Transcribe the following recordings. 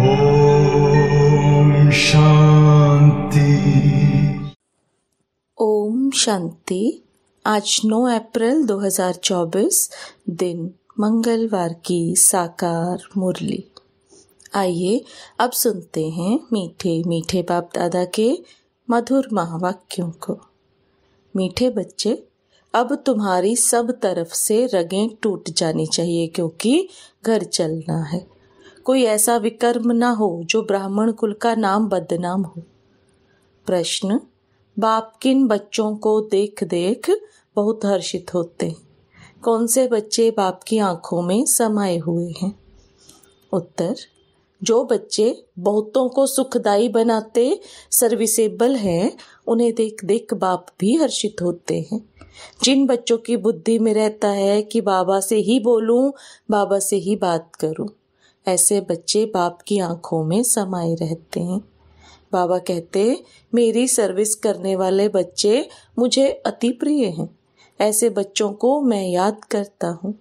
ओम शांति शांति आज 9 अप्रैल 2024 दिन मंगलवार की साकार मुरली आइए अब सुनते हैं मीठे मीठे बाप दादा के मधुर महावाक्यों को मीठे बच्चे अब तुम्हारी सब तरफ से रगें टूट जानी चाहिए क्योंकि घर चलना है कोई ऐसा विकर्म ना हो जो ब्राह्मण कुल का नाम बदनाम हो प्रश्न बाप किन बच्चों को देख देख बहुत हर्षित होते कौन से बच्चे बाप की आंखों में समाये हुए हैं उत्तर जो बच्चे बहुतों को सुखदाई बनाते सर्विसेबल हैं उन्हें देख देख बाप भी हर्षित होते हैं जिन बच्चों की बुद्धि में रहता है कि बाबा से ही बोलूं बाबा से ही बात करूं ऐसे बच्चे बाप की आंखों में समाये रहते हैं बाबा कहते मेरी सर्विस करने वाले बच्चे मुझे अति प्रिय हैं ऐसे बच्चों को मैं याद करता हूँ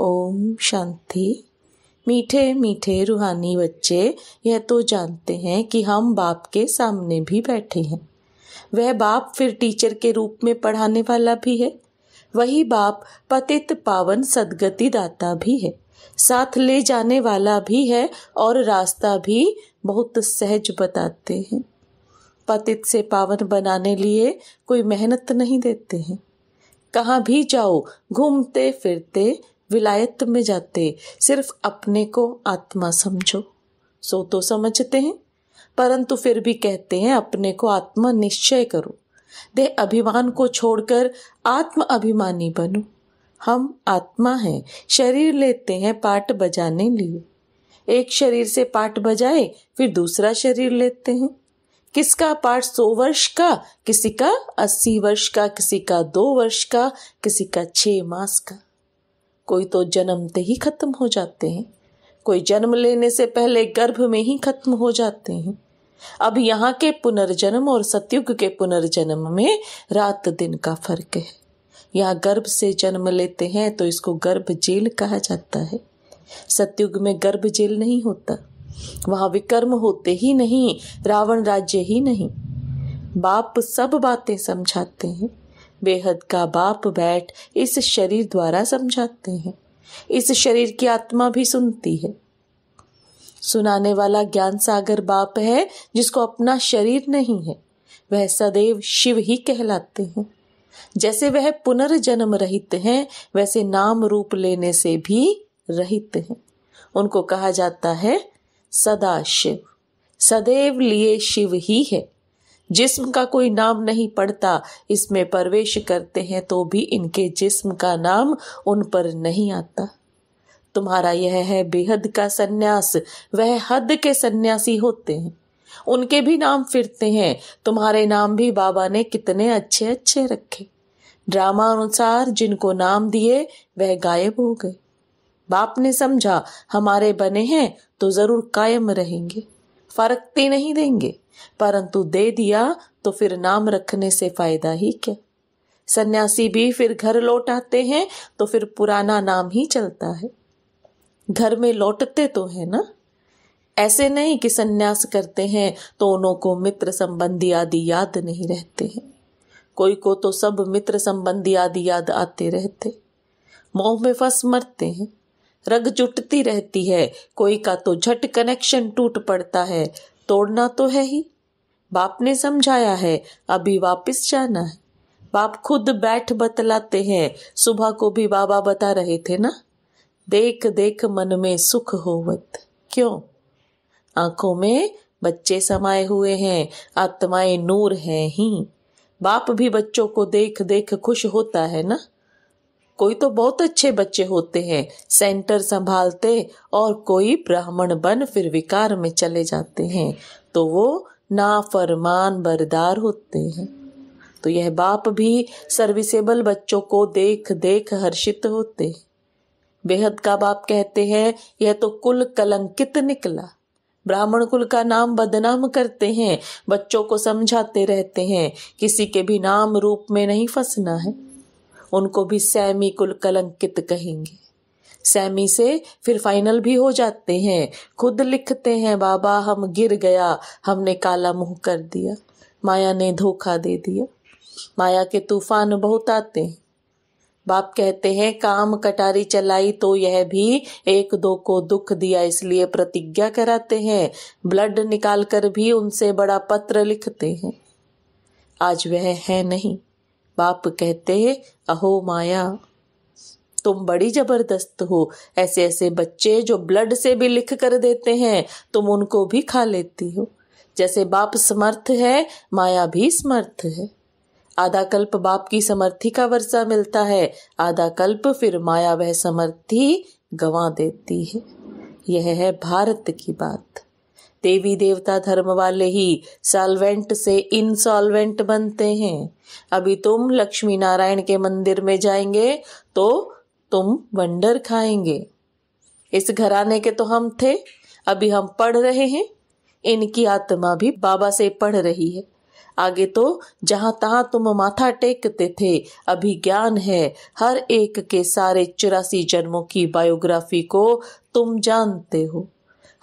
ओम शांति मीठे मीठे रूहानी बच्चे यह तो जानते हैं कि हम बाप के सामने भी बैठे हैं वह बाप फिर टीचर के रूप में पढ़ाने वाला भी है वही बाप पतित पावन सदगति दाता भी है साथ ले जाने वाला भी है और रास्ता भी बहुत सहज बताते हैं पतित से पावन बनाने लिए कोई मेहनत नहीं देते हैं कहाँ भी जाओ घूमते फिरते विलायत में जाते सिर्फ अपने को आत्मा समझो सो तो समझते हैं परंतु फिर भी कहते हैं अपने को आत्म निश्चय करो देह अभिमान को छोड़कर आत्म अभिमानी बनो हम आत्मा हैं शरीर लेते हैं पाठ बजाने लिए एक शरीर से पाठ बजाए फिर दूसरा शरीर लेते हैं किसका पाठ सौ वर्ष का किसी का अस्सी वर्ष का किसी का दो वर्ष का किसी का छ मास का कोई तो जन्मते ही खत्म हो जाते हैं कोई जन्म लेने से पहले गर्भ में ही खत्म हो जाते हैं अब यहाँ के पुनर्जन्म और सतयुग के पुनर्जन्म में रात दिन का फर्क है यहाँ गर्भ से जन्म लेते हैं तो इसको गर्भ जेल कहा जाता है सतयुग में गर्भ जेल नहीं होता वहां विकर्म होते ही नहीं रावण राज्य ही नहीं बाप सब बातें समझाते हैं बेहद का बाप बैठ इस शरीर द्वारा समझाते हैं इस शरीर की आत्मा भी सुनती है सुनाने वाला ज्ञान सागर बाप है जिसको अपना शरीर नहीं है वह सदैव शिव ही कहलाते हैं जैसे वह पुनर्जन्म रहित हैं वैसे नाम रूप लेने से भी रहित हैं उनको कहा जाता है सदा शिव सदैव लिए शिव ही है जिस्म का कोई नाम नहीं पड़ता इसमें प्रवेश करते हैं तो भी इनके जिस्म का नाम उन पर नहीं आता तुम्हारा यह है बेहद का सन्यास वह हद के सन्यासी होते हैं उनके भी नाम फिरते हैं तुम्हारे नाम भी बाबा ने कितने अच्छे अच्छे रखे ड्रामा अनुसार जिनको नाम दिए वह गायब हो गए बाप ने समझा हमारे बने हैं तो जरूर कायम रहेंगे फरकते नहीं देंगे परंतु दे दिया तो फिर नाम रखने से फायदा ही क्या सन्यासी भी फिर घर लौट आते हैं तो फिर पुराना नाम ही चलता है घर में लौटते तो है ना ऐसे नहीं कि संन्यास करते हैं तो उनको मित्र संबंधी आदि याद नहीं रहते हैं कोई को तो सब मित्र संबंधी आदि याद आते रहते मोह में फंस मरते हैं रग जुटती रहती है कोई का तो झट कनेक्शन टूट पड़ता है तोड़ना तो है ही बाप ने समझाया है अभी वापस जाना है बाप खुद बैठ बतलाते हैं सुबह को भी बाबा बता रहे थे ना देख देख मन में सुख होवत क्यों आंखों में बच्चे समाये हुए हैं आत्माएं नूर हैं ही बाप भी बच्चों को देख देख खुश होता है ना कोई तो बहुत अच्छे बच्चे होते हैं सेंटर संभालते और कोई ब्राह्मण बन फिर विकार में चले जाते हैं तो वो नाफरमान बरदार होते हैं तो यह बाप भी सर्विसेबल बच्चों को देख देख हर्षित होते हैं बेहद का बाप कहते हैं यह तो कुल कलंकित निकला ब्राह्मण कुल का नाम बदनाम करते हैं बच्चों को समझाते रहते हैं किसी के भी नाम रूप में नहीं फंसना है उनको भी सैमी कुल कलंकित कहेंगे सैमी से फिर फाइनल भी हो जाते हैं खुद लिखते हैं बाबा हम गिर गया हमने काला मुंह कर दिया माया ने धोखा दे दिया माया के तूफान बहुत आते हैं बाप कहते हैं काम कटारी चलाई तो यह भी एक दो को दुख दिया इसलिए प्रतिज्ञा कराते हैं ब्लड निकाल कर भी उनसे बड़ा पत्र लिखते हैं आज वह है नहीं बाप कहते हैं अहो माया तुम बड़ी जबरदस्त हो ऐसे ऐसे बच्चे जो ब्लड से भी लिख कर देते हैं तुम उनको भी खा लेती हो जैसे बाप समर्थ है माया भी समर्थ है आधा कल्प बाप की समर्थी का वर्षा मिलता है आधा कल्प फिर माया वह समर्थी गवा देती है यह है भारत की बात देवी देवता धर्म वाले ही सॉल्वेंट से इनसॉल्वेंट बनते हैं अभी तुम लक्ष्मी नारायण के मंदिर में जाएंगे तो तुम वंडर खाएंगे इस घराने के तो हम थे अभी हम पढ़ रहे हैं इनकी आत्मा भी बाबा से पढ़ रही है आगे तो जहां तहां तुम माथा टेकते थे अभी ज्ञान है हर एक के सारे चौरासी जन्मों की बायोग्राफी को तुम जानते हो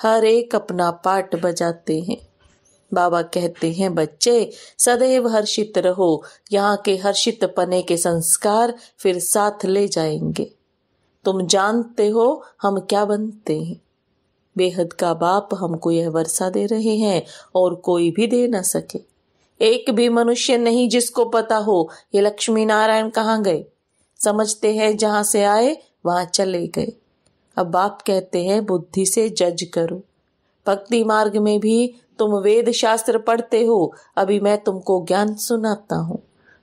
हर एक अपना पार्ट बजाते हैं बाबा कहते हैं बच्चे सदैव हर्षित रहो यहाँ के हर्षित पने के संस्कार फिर साथ ले जाएंगे तुम जानते हो हम क्या बनते हैं बेहद का बाप हमको यह वर्षा दे रहे हैं और कोई भी दे ना सके एक भी मनुष्य नहीं जिसको पता हो ये लक्ष्मी नारायण कहाँ गए समझते हैं जहां से आए वहां चले गए अब बाप कहते हैं बुद्धि से जज करो भक्ति मार्ग में भी तुम वेद शास्त्र पढ़ते हो अभी मैं तुमको ज्ञान सुनाता हूँ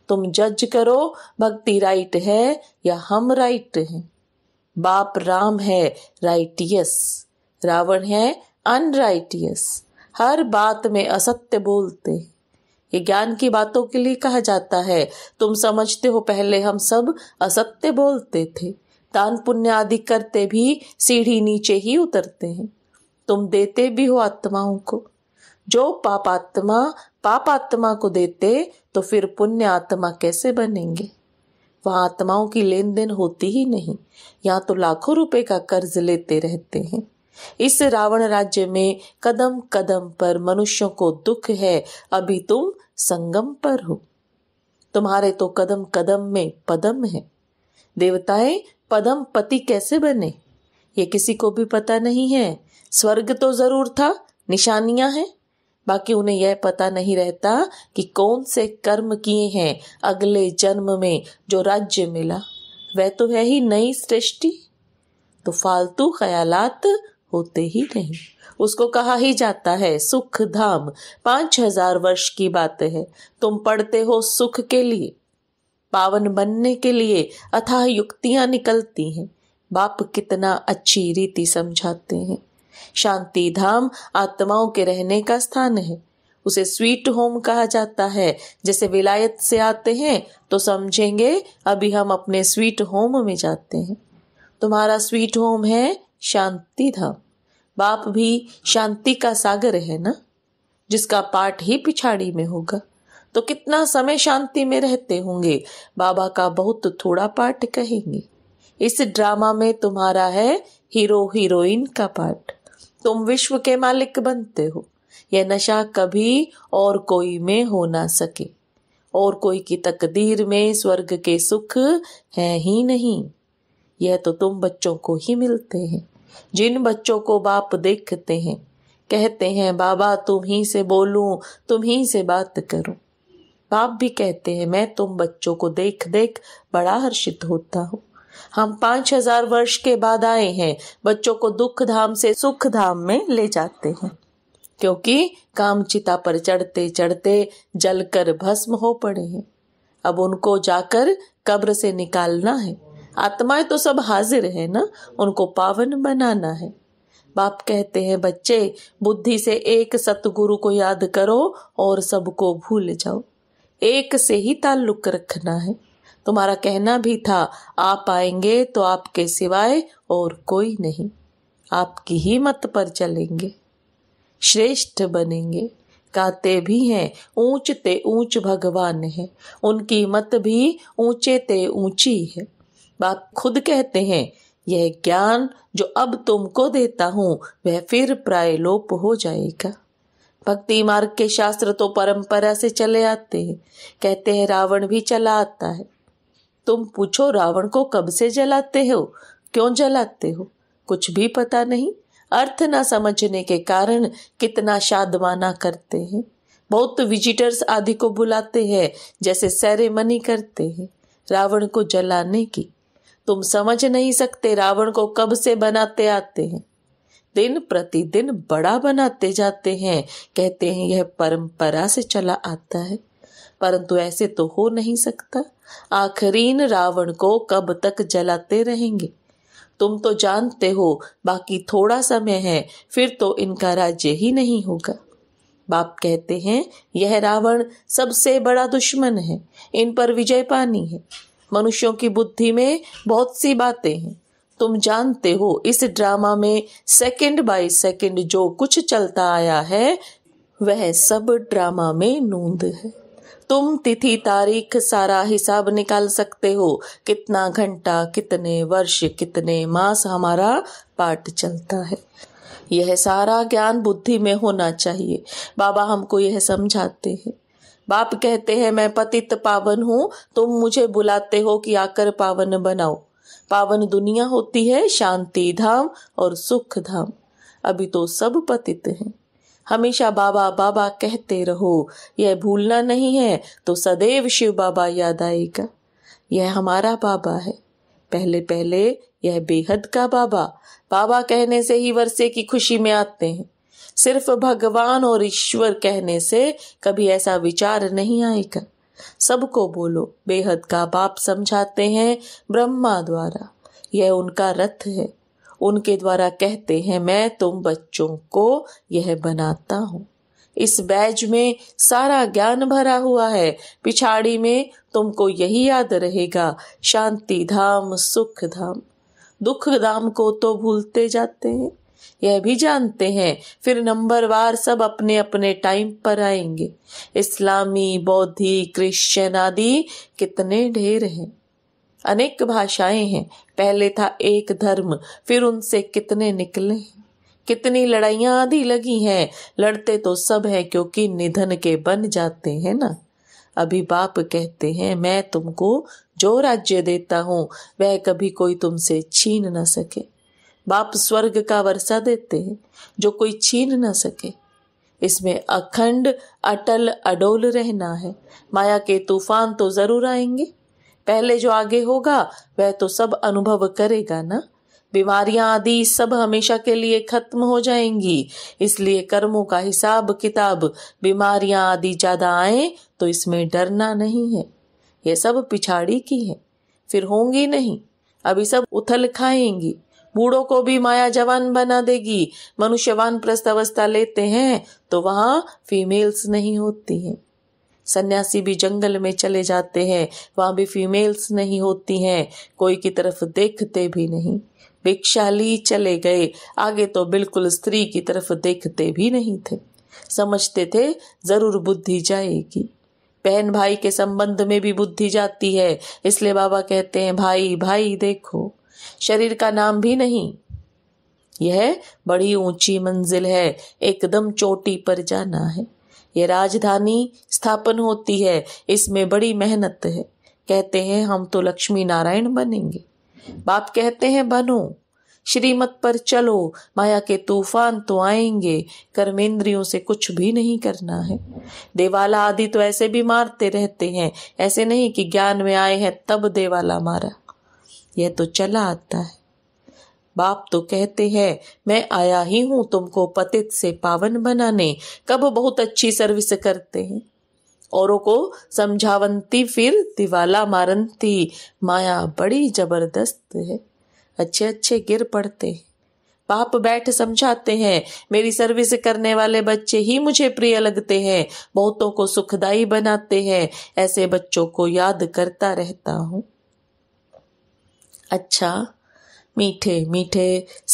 तुम जज करो भक्ति राइट है या हम राइट हैं बाप राम है राइटियस रावण है अनराइटियस हर बात में असत्य बोलते हैं ये ज्ञान की बातों के लिए कहा जाता है तुम समझते हो पहले हम सब असत्य बोलते थे दान पुण्य आदि करते भी सीढ़ी नीचे ही उतरते हैं तुम देते भी हो आत्माओं को जो पाप आत्मा पाप आत्मा को देते तो फिर पुण्य आत्मा कैसे बनेंगे वहां आत्माओं की लेन देन होती ही नहीं यहाँ तो लाखों रुपए का कर्ज लेते रहते हैं इस रावण राज्य में कदम कदम पर मनुष्यों को दुख है अभी तुम संगम पर हो तुम्हारे तो कदम कदम में पदम है देवताएं पदम पति कैसे बने ये किसी को भी पता नहीं है स्वर्ग तो जरूर था निशानियां हैं बाकी उन्हें यह पता नहीं रहता कि कौन से कर्म किए हैं अगले जन्म में जो राज्य मिला वह तो है ही नई सृष्टि तो फालतू ख्यालात होते ही नहीं उसको कहा ही जाता है सुख धाम पांच हजार वर्ष की बात है तुम पढ़ते हो सुख के लिए पावन बनने के लिए अथाह युक्तियां निकलती हैं बाप कितना अच्छी रीति समझाते हैं शांति धाम आत्माओं के रहने का स्थान है उसे स्वीट होम कहा जाता है जैसे विलायत से आते हैं तो समझेंगे अभी हम अपने स्वीट होम में जाते हैं तुम्हारा स्वीट होम है शांति धाम बाप भी शांति का सागर है ना जिसका पाठ ही पिछाड़ी में होगा तो कितना समय शांति में रहते होंगे बाबा का बहुत थोड़ा पाठ कहेंगे इस ड्रामा में तुम्हारा है हीरो हीरोइन का पाठ तुम विश्व के मालिक बनते हो यह नशा कभी और कोई में हो ना सके और कोई की तकदीर में स्वर्ग के सुख है ही नहीं यह तो तुम बच्चों को ही मिलते हैं जिन बच्चों को बाप देखते हैं कहते हैं बाबा तुम ही से बोलूं तुम ही से बात करूं बाप भी कहते हैं मैं तुम बच्चों को देख देख बड़ा हर्षित होता हूं हम पांच हजार वर्ष के बाद आए हैं बच्चों को दुख धाम से सुख धाम में ले जाते हैं क्योंकि काम चिता पर चढ़ते चढ़ते जलकर भस्म हो पड़े हैं अब उनको जाकर कब्र से निकालना है आत्माएं तो सब हाजिर है ना उनको पावन बनाना है बाप कहते हैं बच्चे बुद्धि से एक सतगुरु को याद करो और सबको भूल जाओ एक से ही ताल्लुक रखना है तुम्हारा कहना भी था आप आएंगे तो आपके सिवाय और कोई नहीं आपकी ही मत पर चलेंगे श्रेष्ठ बनेंगे कहते भी हैं ऊंचते ऊंच भगवान है उनकी मत भी ऊंचे ते ऊंची है बाप खुद कहते हैं यह ज्ञान जो अब तुमको देता हूँ वह फिर प्राय लोप हो जाएगा भक्ति मार्ग के शास्त्र तो परंपरा से चले आते हैं कहते हैं रावण भी चला आता है तुम पूछो रावण को कब से जलाते हो क्यों जलाते हो कुछ भी पता नहीं अर्थ ना समझने के कारण कितना शादमाना करते हैं बहुत विजिटर्स आदि को बुलाते हैं जैसे सेरेमनी करते हैं रावण को जलाने की तुम समझ नहीं सकते रावण को कब से बनाते आते हैं दिन प्रतिदिन बड़ा बनाते जाते हैं कहते हैं यह परंपरा से चला आता है परंतु ऐसे तो हो नहीं सकता आखरीन रावण को कब तक जलाते रहेंगे तुम तो जानते हो बाकी थोड़ा समय है फिर तो इनका राज्य ही नहीं होगा बाप कहते हैं यह रावण सबसे बड़ा दुश्मन है इन पर विजय पानी है मनुष्यों की बुद्धि में बहुत सी बातें हैं तुम जानते हो इस ड्रामा में सेकंड बाय सेकंड जो कुछ चलता आया है वह सब ड्रामा में नूंद है तुम तिथि तारीख सारा हिसाब निकाल सकते हो कितना घंटा कितने वर्ष कितने मास हमारा पाठ चलता है यह सारा ज्ञान बुद्धि में होना चाहिए बाबा हमको यह समझाते हैं बाप कहते हैं मैं पतित पावन हूं तुम मुझे बुलाते हो कि आकर पावन बनाओ पावन दुनिया होती है शांति धाम और सुख धाम अभी तो सब पतित हैं हमेशा बाबा बाबा कहते रहो यह भूलना नहीं है तो सदैव शिव बाबा याद आएगा यह हमारा बाबा है पहले पहले यह बेहद का बाबा बाबा कहने से ही वर्षे की खुशी में आते हैं सिर्फ भगवान और ईश्वर कहने से कभी ऐसा विचार नहीं आएगा सबको बोलो बेहद का बाप समझाते हैं ब्रह्मा द्वारा यह उनका रथ है उनके द्वारा कहते हैं मैं तुम बच्चों को यह बनाता हूँ इस बैज में सारा ज्ञान भरा हुआ है पिछाड़ी में तुमको यही याद रहेगा शांति धाम सुख धाम दुख धाम को तो भूलते जाते हैं यह भी जानते हैं फिर नंबरवार सब अपने अपने टाइम पर आएंगे इस्लामी बौद्धी क्रिश्चियन आदि कितने ढेर हैं अनेक भाषाएं हैं पहले था एक धर्म फिर उनसे कितने निकले कितनी लड़ाइयां आदि लगी हैं लड़ते तो सब हैं क्योंकि निधन के बन जाते हैं ना अभी बाप कहते हैं मैं तुमको जो राज्य देता हूँ वह कभी कोई तुमसे छीन न सके बाप स्वर्ग का वर्षा देते हैं जो कोई छीन न सके इसमें अखंड अटल अडोल रहना है माया के तूफान तो जरूर आएंगे पहले जो आगे होगा वह तो सब अनुभव करेगा ना बीमारियां आदि सब हमेशा के लिए खत्म हो जाएंगी इसलिए कर्मों का हिसाब किताब बीमारियां आदि ज्यादा आए तो इसमें डरना नहीं है यह सब पिछाड़ी की है फिर होंगी नहीं अभी सब उथल खाएंगी बूढ़ों को भी माया जवान बना देगी मनुष्यवान प्रस्त अवस्था लेते हैं तो वहां फीमेल्स नहीं होती हैं सन्यासी भी जंगल में चले जाते हैं वहां भी फीमेल्स नहीं होती हैं कोई की तरफ देखते भी नहीं भिक्षाली चले गए आगे तो बिल्कुल स्त्री की तरफ देखते भी नहीं थे समझते थे जरूर बुद्धि जाएगी बहन भाई के संबंध में भी बुद्धि जाती है इसलिए बाबा कहते हैं भाई भाई देखो शरीर का नाम भी नहीं यह बड़ी ऊंची मंजिल है एकदम चोटी पर जाना है यह राजधानी स्थापन होती है इसमें बड़ी मेहनत है कहते हैं हम तो लक्ष्मी नारायण बनेंगे बाप कहते हैं बनो श्रीमत पर चलो माया के तूफान तो आएंगे कर्मेंद्रियों से कुछ भी नहीं करना है देवाला आदि तो ऐसे भी मारते रहते हैं ऐसे नहीं कि ज्ञान में आए हैं तब देवाला मारा यह तो चला आता है बाप तो कहते हैं मैं आया ही हूं तुमको पतित से पावन बनाने कब बहुत अच्छी सर्विस करते हैं औरों को समझावंती फिर दिवाला मारंती माया बड़ी जबरदस्त है अच्छे अच्छे गिर पड़ते हैं बाप बैठ समझाते हैं मेरी सर्विस करने वाले बच्चे ही मुझे प्रिय लगते हैं बहुतों को सुखदाई बनाते हैं ऐसे बच्चों को याद करता रहता हूँ अच्छा मीठे मीठे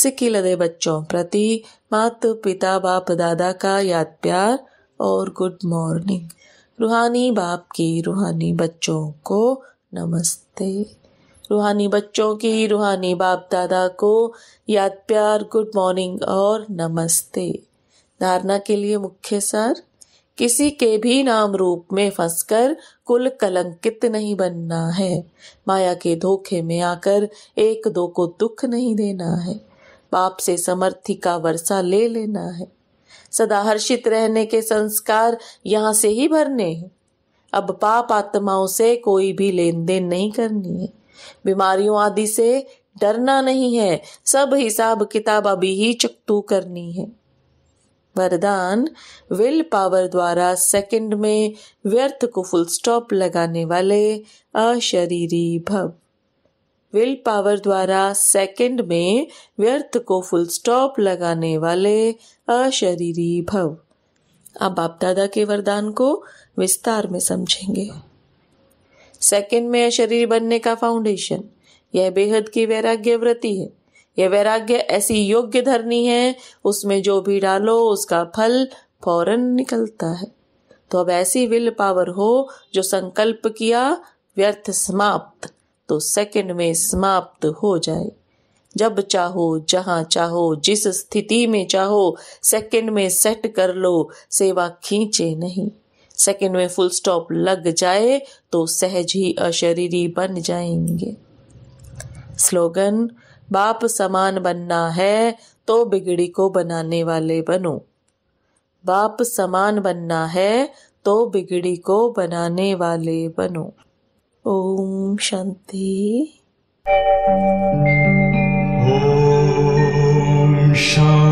सिक्की लदे बच्चों प्रति मात पिता बाप दादा का याद प्यार और गुड मॉर्निंग रूहानी बाप की रूहानी बच्चों को नमस्ते रूहानी बच्चों की रूहानी बाप दादा को याद प्यार गुड मॉर्निंग और नमस्ते धारणा के लिए मुख्य सर किसी के भी नाम रूप में फंसकर कुल कलंकित नहीं बनना है माया के धोखे में आकर एक दो को दुख नहीं देना है पाप से समर्थी का वर्षा ले लेना है सदा हर्षित रहने के संस्कार यहाँ से ही भरने हैं अब पाप आत्माओं से कोई भी लेन देन नहीं करनी है बीमारियों आदि से डरना नहीं है सब हिसाब किताब अभी ही चुकतू करनी है वरदान विल पावर द्वारा सेकंड में व्यर्थ को फुल स्टॉप लगाने वाले अशरीरी भव विल पावर द्वारा सेकंड में व्यर्थ को फुल स्टॉप लगाने वाले अशरीरी भव अब बाप दादा के वरदान को विस्तार में समझेंगे सेकंड में अशरीर बनने का फाउंडेशन यह बेहद की वैराग्य व्रति है यह वैराग्य ऐसी योग्य धरनी है उसमें जो भी डालो उसका फल फौरन निकलता है तो अब ऐसी विल पावर हो जो संकल्प किया व्यर्थ समाप्त तो सेकंड में समाप्त हो जाए जब चाहो जहां चाहो जिस स्थिति में चाहो सेकंड में सेट कर लो सेवा खींचे नहीं सेकंड में फुल स्टॉप लग जाए तो सहज ही अशरीरी बन जाएंगे स्लोगन बाप समान बनना है तो बिगड़ी को बनाने वाले बनो बाप समान बनना है तो बिगड़ी को बनाने वाले बनो ओम शांति ओम शांति